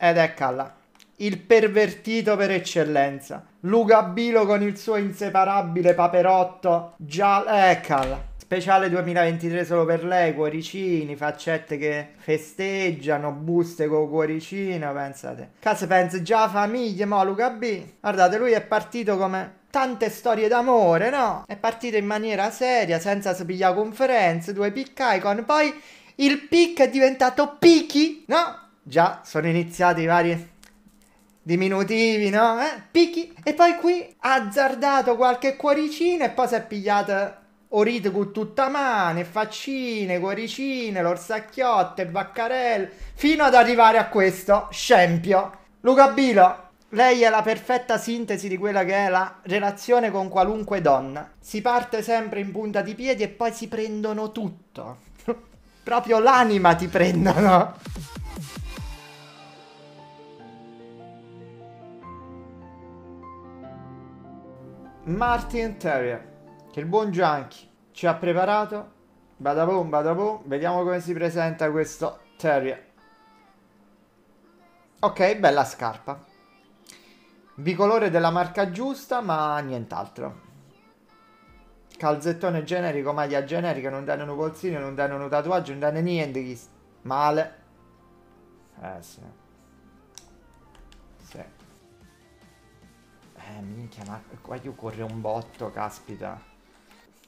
Ed eccola, il pervertito per eccellenza. Luca Bilo con il suo inseparabile paperotto giallo. Eccola. Speciale 2023 solo per lei, cuoricini, faccette che festeggiano, buste con cuoricino, pensate. Case pensa già famiglie, mo Luca B. Guardate, lui è partito come tante storie d'amore, no? È partito in maniera seria, senza spigliare conferenze, due pic icon, poi il pic è diventato Picchi, no? già sono iniziati i vari diminutivi, no? Eh? Picchi. E poi qui ha azzardato qualche cuoricino e poi si è pigliata orite con tutta mano, faccine, cuoricine, l'orsacchiotte, baccarelle, fino ad arrivare a questo scempio. Luca Bilo, lei è la perfetta sintesi di quella che è la relazione con qualunque donna. Si parte sempre in punta di piedi e poi si prendono tutto. Proprio l'anima ti prendono. Martin Terrier, che il buon Junkie ci ha preparato. Badabum, badabum, vediamo come si presenta questo Terrier. Ok, bella scarpa. Bicolore della marca giusta, ma nient'altro. Calzettone generico, maglia generica, non danno polsini, non danno tatuaggio, non danno niente. Male. Eh sì. Sì. Eh, minchia, ma qua io corre un botto, caspita.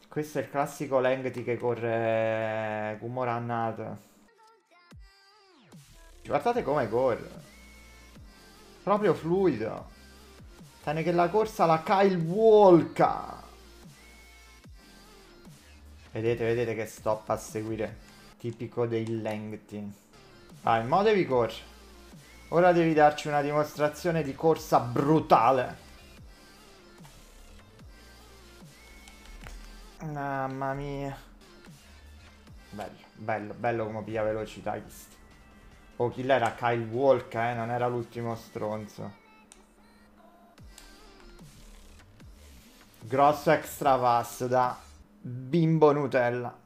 Questo è il classico Lengti che corre Gumorannata. Guardate come corre. Proprio fluido. Tene che la corsa la Kyle Walker. Vedete, vedete che stop a seguire. Tipico dei Lengti. Vai, mo devi correre. Ora devi darci una dimostrazione di corsa brutale. Mamma mia. Bello, bello, bello come piglia velocità. Oh, chi l'era? Kyle Walker, eh? Non era l'ultimo stronzo. Grosso extra pass da bimbo Nutella.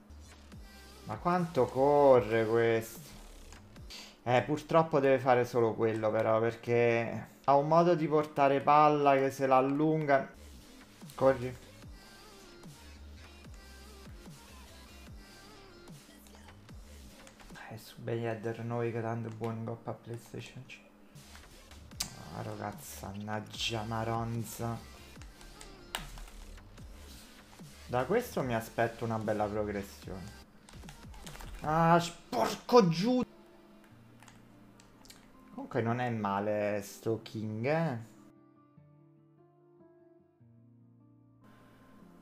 Ma quanto corre questo? Eh, purtroppo deve fare solo quello però, perché ha un modo di portare palla che se l'allunga... Corri. Bayheader noi che tanto buon coppa a PlayStation 5. Ah ragazza, annaggia maronza. Da questo mi aspetto una bella progressione. Ah, sporco giù! Comunque non è male sto King, eh.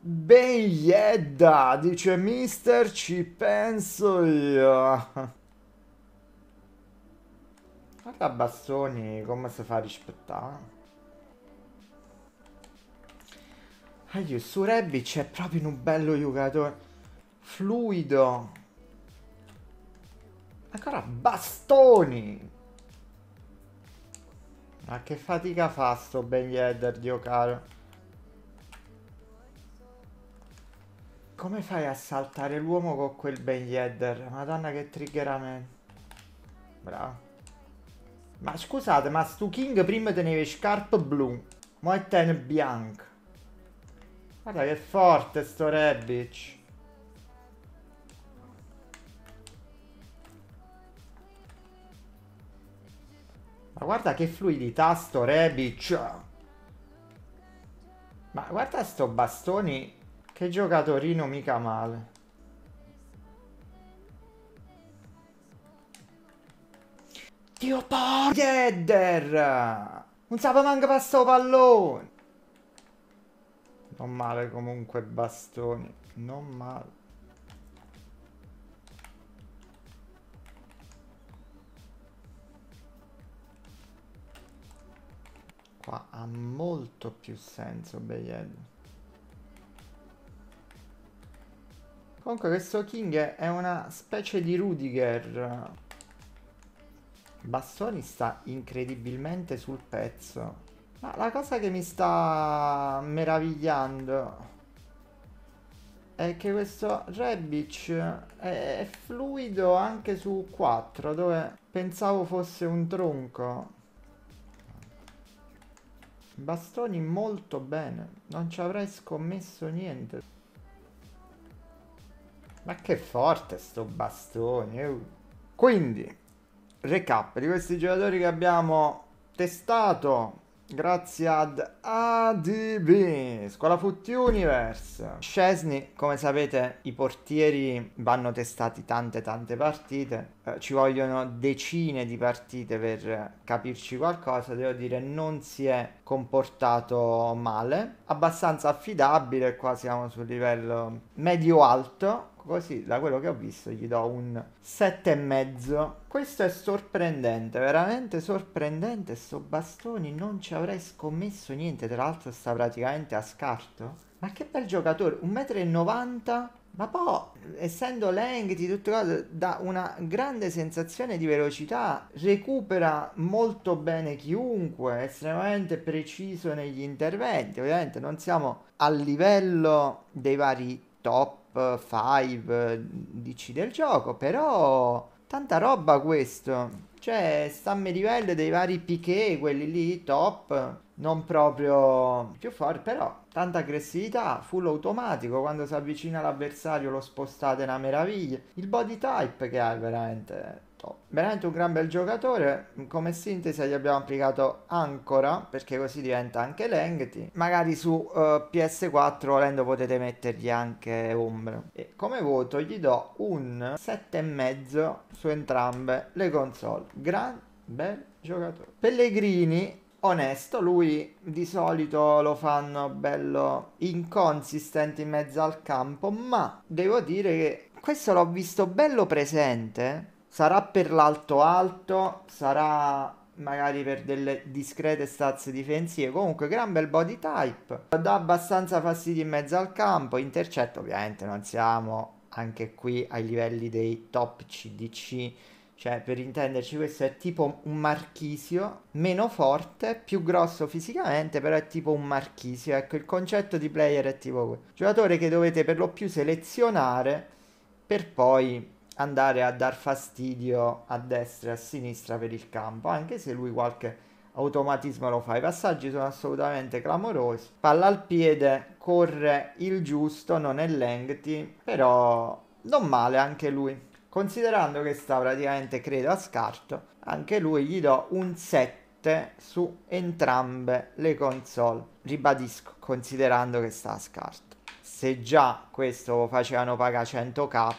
Ben Yedda, dice mister, ci penso io. Guarda Bastoni come si fa a rispettare. Aiuto, ah, su Rebic c'è proprio un bello giocatore. Fluido. Ancora bastoni. Ma che fatica fa sto Ben Yedder caro. Come fai a saltare l'uomo con quel Ben Yedder? Madonna che trigger a me. Bravo. Ma scusate, ma stu King prima teneva scarpe blu, mo è ten bianco. Guarda che forte sto Rebic. Ma guarda che fluidità sto Rebic. Ma guarda sto Bastoni, che giocatorino mica male. Dio porco! Jedder! Non sapeva manca per sto pallone! Non male comunque bastoni. Non male. Qua ha molto più senso Bayed. Comunque questo King è una specie di Rudiger. Bastoni sta incredibilmente sul pezzo. Ma la cosa che mi sta meravigliando è che questo Rebic è fluido anche su 4, dove pensavo fosse un tronco. Bastoni molto bene, non ci avrei scommesso niente. Ma che forte sto bastone! Eh. Quindi, recap di questi giocatori che abbiamo testato grazie ad ADB, Scuola Foot Universe. Scesni, come sapete, i portieri vanno testati tante tante partite, eh, ci vogliono decine di partite per capirci qualcosa, devo dire non si è comportato male, abbastanza affidabile, qua siamo sul livello medio-alto, così da quello che ho visto gli do un 7,5. Questo è sorprendente, veramente sorprendente, sto bastoni, non ci avrei scommesso niente, tra l'altro sta praticamente a scarto. Ma che bel giocatore, 1,90 m, ma poi, essendo lengthi, tutte cose, dà una grande sensazione di velocità, recupera molto bene chiunque, estremamente preciso negli interventi, ovviamente non siamo a livello dei vari top 5 DC del gioco, però tanta roba questo. Cioè, stamme livello dei vari piquet, quelli lì top, non proprio più forti, però tanta aggressività, full automatico, quando si avvicina l'avversario lo spostate è una meraviglia. Il body type che hai veramente Esatto. veramente un gran bel giocatore. Come sintesi gli abbiamo applicato Ancora, perché così diventa anche Lengti. Magari su uh, eh, PS4 volendo potete mettergli anche Umbra. E come voto gli do un 7,5 su entrambe le console. Gran bel giocatore. Pellegrini onesto, lui di solito lo fanno bello inconsistente in mezzo al campo, ma devo dire che questo l'ho visto bello presente sarà per l'alto alto, sarà magari per delle discrete stazze difensive. Comunque, gran bel body type. Dà abbastanza fastidio in mezzo al campo. Intercetto, ovviamente, non siamo anche qui ai livelli dei top CDC. Cioè, per intenderci, questo è tipo un marchisio, meno forte, più grosso fisicamente, però è tipo un marchisio. Ecco, il concetto di player è tipo questo. Giocatore che dovete per lo più selezionare per poi andare a dar fastidio a destra e a sinistra per il campo, anche se lui qualche automatismo lo fa. I passaggi sono assolutamente clamorosi. Palla al piede, corre il giusto, non è lengthy, però non male anche lui. Considerando che sta praticamente, credo, a scarto, anche lui gli do un 7 su entrambe le console. Ribadisco, considerando che sta a scarto. Se già questo facevano pagare 100k,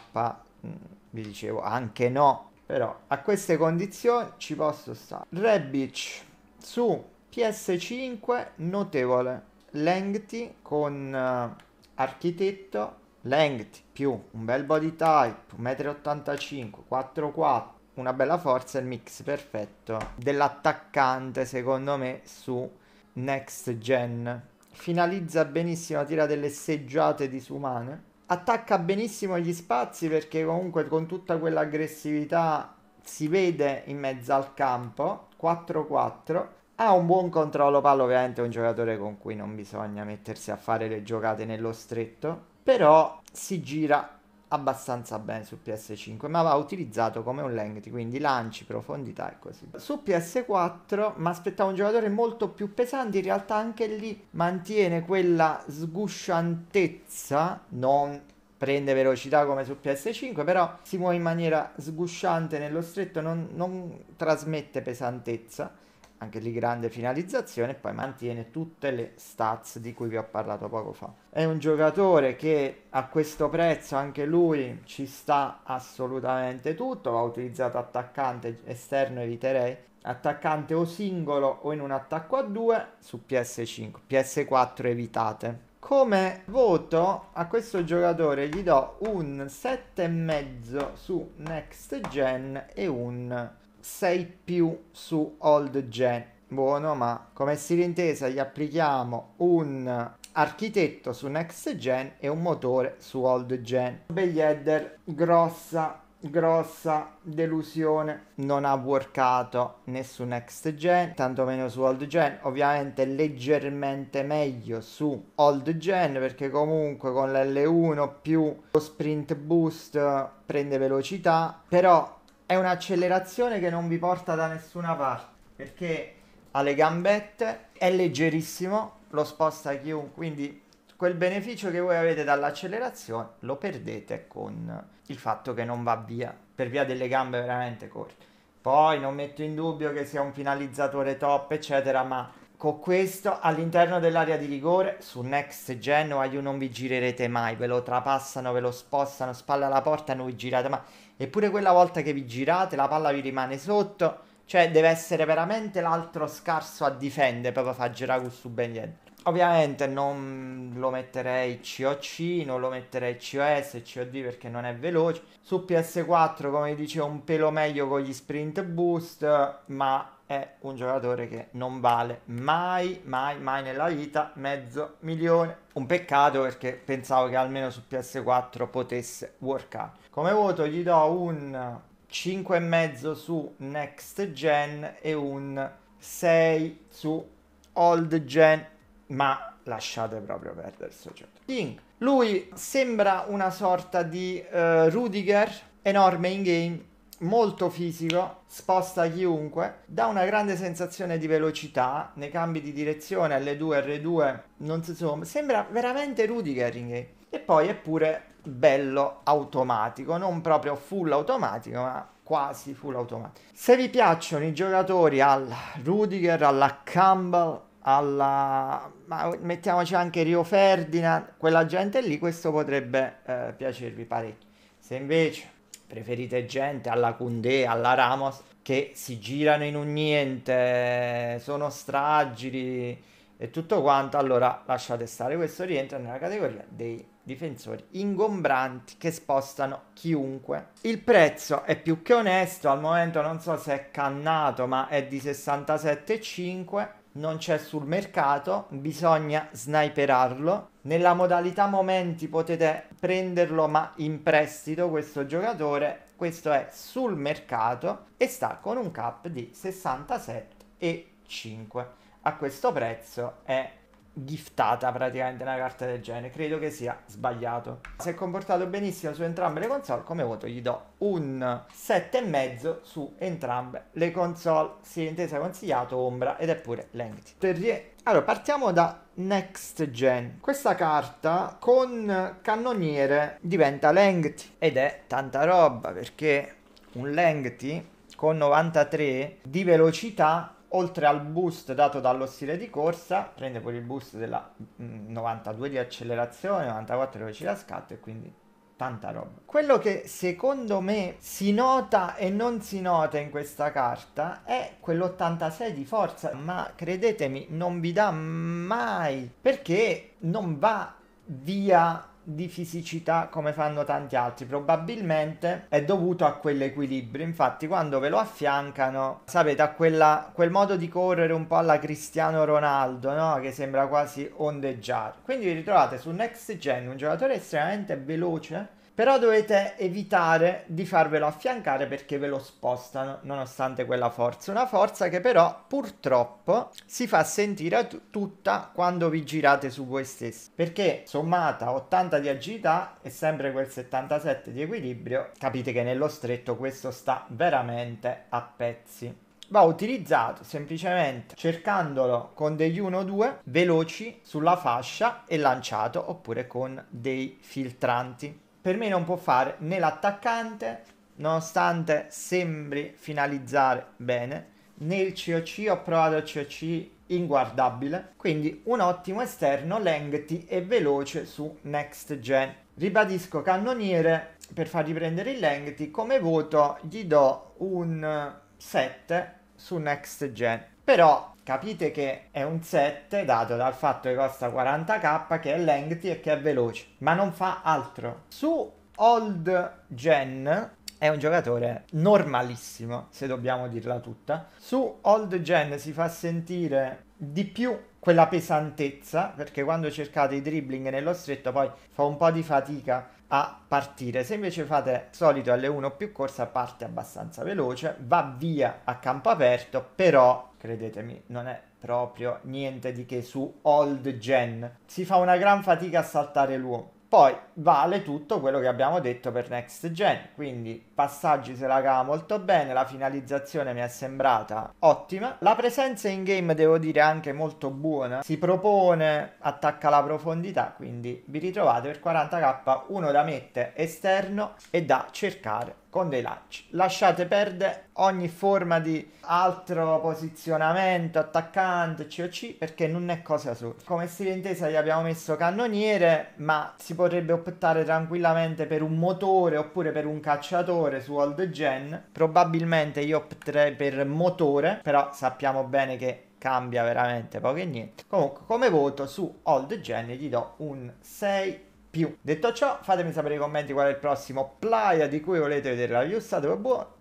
vi dicevo anche no, però a queste condizioni ci posso stare. Rebic su PS5 notevole, Lengthy con uh, architetto, Lengthy più un bel body type, 1,85 m, 4,4 una bella forza, il mix perfetto dell'attaccante secondo me su next gen. Finalizza benissimo, tira delle seggiate disumane attacca benissimo gli spazi perché comunque con tutta quell'aggressività si vede in mezzo al campo 4-4 ha un buon controllo palla ovviamente è un giocatore con cui non bisogna mettersi a fare le giocate nello stretto però si gira abbastanza bene su PS5, ma va utilizzato come un length, quindi lanci, profondità e così. Su PS4 mi aspettavo un giocatore molto più pesante, in realtà anche lì mantiene quella sgusciantezza, non prende velocità come su PS5, però si muove in maniera sgusciante nello stretto, non, non trasmette pesantezza anche lì grande finalizzazione, e poi mantiene tutte le stats di cui vi ho parlato poco fa. È un giocatore che a questo prezzo anche lui ci sta assolutamente tutto, va utilizzato attaccante esterno eviterei, attaccante o singolo o in un attacco a due su PS5, PS4 evitate. Come voto a questo giocatore gli do un 7,5 su Next Gen e un 6 più su old gen. Buono, ma come si rintesa gli applichiamo un architetto su next gen e un motore su old gen. Belly header grossa grossa delusione non ha workato né su next gen tantomeno su old gen ovviamente leggermente meglio su old gen perché comunque con l'L1 più lo sprint boost prende velocità però è un'accelerazione che non vi porta da nessuna parte perché ha le gambette, è leggerissimo, lo sposta chiunque, quindi quel beneficio che voi avete dall'accelerazione lo perdete con il fatto che non va via per via delle gambe veramente corte. Poi non metto in dubbio che sia un finalizzatore top, eccetera, ma con questo all'interno dell'area di rigore su Next Genova io non vi girerete mai, ve lo trapassano, ve lo spostano, spalla alla porta, non vi girate mai Eppure quella volta che vi girate la palla vi rimane sotto. Cioè deve essere veramente l'altro scarso a difendere proprio fa girare su Ben Yedder. Ovviamente non lo metterei COC, non lo metterei COS, COD perché non è veloce. Su PS4 come dicevo un pelo meglio con gli sprint boost, ma è un giocatore che non vale mai, mai, mai nella vita mezzo milione. Un peccato perché pensavo che almeno su PS4 potesse workare. Come voto gli do un 5,5 su Next Gen e un 6 su Old Gen, ma lasciate proprio perdere il soggetto. King, lui sembra una sorta di uh, Rudiger enorme in game molto fisico, sposta chiunque, dà una grande sensazione di velocità nei cambi di direzione L2, R2, non si so, sembra veramente Rudy Gering. E poi è pure bello automatico, non proprio full automatico, ma quasi full automatico. Se vi piacciono i giocatori al Rudiger, alla Campbell, alla... ma mettiamoci anche Rio Ferdinand, quella gente lì, questo potrebbe eh, piacervi parecchio. Se invece preferite gente alla Cundé, alla Ramos, che si girano in un niente, sono stragili e tutto quanto, allora lasciate stare, questo rientra nella categoria dei difensori ingombranti che spostano chiunque. Il prezzo è più che onesto, al momento non so se è cannato, ma è di 67,5 non c'è sul mercato, bisogna sniperarlo. Nella modalità momenti potete prenderlo ma in prestito questo giocatore, questo è sul mercato e sta con un cap di 67,5. A questo prezzo è giftata praticamente una carta del genere. Credo che sia sbagliato. Si è comportato benissimo su entrambe le console. Come voto gli do un 7,5 su entrambe le console. Si è intesa consigliato Ombra ed è pure Lengthy. Terrier. Allora, partiamo da Next Gen. Questa carta con cannoniere diventa Lengthy ed è tanta roba perché un Lengthy con 93 di velocità oltre al boost dato dallo stile di corsa, prende pure il boost della 92 mm, di accelerazione, 94 di velocità scatto e quindi tanta roba. Quello che secondo me si nota e non si nota in questa carta è quell'86 di forza, ma credetemi non vi dà mai perché non va via di fisicità come fanno tanti altri, probabilmente è dovuto a quell'equilibrio. Infatti, quando ve lo affiancano, sapete, a quella, quel modo di correre un po' alla Cristiano Ronaldo, no? che sembra quasi ondeggiare. Quindi vi ritrovate su Next Gen un giocatore estremamente veloce però dovete evitare di farvelo affiancare perché ve lo spostano, nonostante quella forza. Una forza che però purtroppo si fa sentire t- tutta quando vi girate su voi stessi. Perché sommata 80 di agilità e sempre quel 77 di equilibrio, capite che nello stretto questo sta veramente a pezzi va utilizzato semplicemente cercandolo con degli 1-2 veloci sulla fascia e lanciato oppure con dei filtranti per me non può fare né l'attaccante, nonostante sembri finalizzare bene, né il COC, ho provato il COC inguardabile, quindi un ottimo esterno lengthy e veloce su next gen. Ribadisco cannoniere per far riprendere il lengthy, come voto gli do un 7 su next gen. Però Capite che è un set dato dal fatto che costa 40k, che è lengthy e che è veloce, ma non fa altro. Su Old Gen è un giocatore normalissimo, se dobbiamo dirla tutta. Su Old Gen si fa sentire di più quella pesantezza, perché quando cercate i dribbling nello stretto poi fa un po' di fatica a partire. Se invece fate solito alle 1 più corsa parte abbastanza veloce, va via a campo aperto, però credetemi non è proprio niente di che su old gen. Si fa una gran fatica a saltare l'uomo. Poi vale tutto quello che abbiamo detto per next gen, quindi passaggi se la cava molto bene, la finalizzazione mi è sembrata ottima. La presenza in game devo dire anche molto buona, si propone, attacca la profondità, quindi vi ritrovate per 40k uno da mettere esterno e da cercare con dei lanci. Lasciate perdere ogni forma di altro posizionamento, attaccante, COC, perché non è cosa sua. Come stile intesa gli abbiamo messo cannoniere, ma si potrebbe optare tranquillamente per un motore oppure per un cacciatore motore su old gen, probabilmente io opterei per motore, però sappiamo bene che cambia veramente poco e niente. Comunque come voto su old gen gli do un 6 più. Detto ciò, fatemi sapere nei commenti qual è il prossimo playa di cui volete vedere la review, state buono.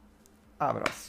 Alla prossima.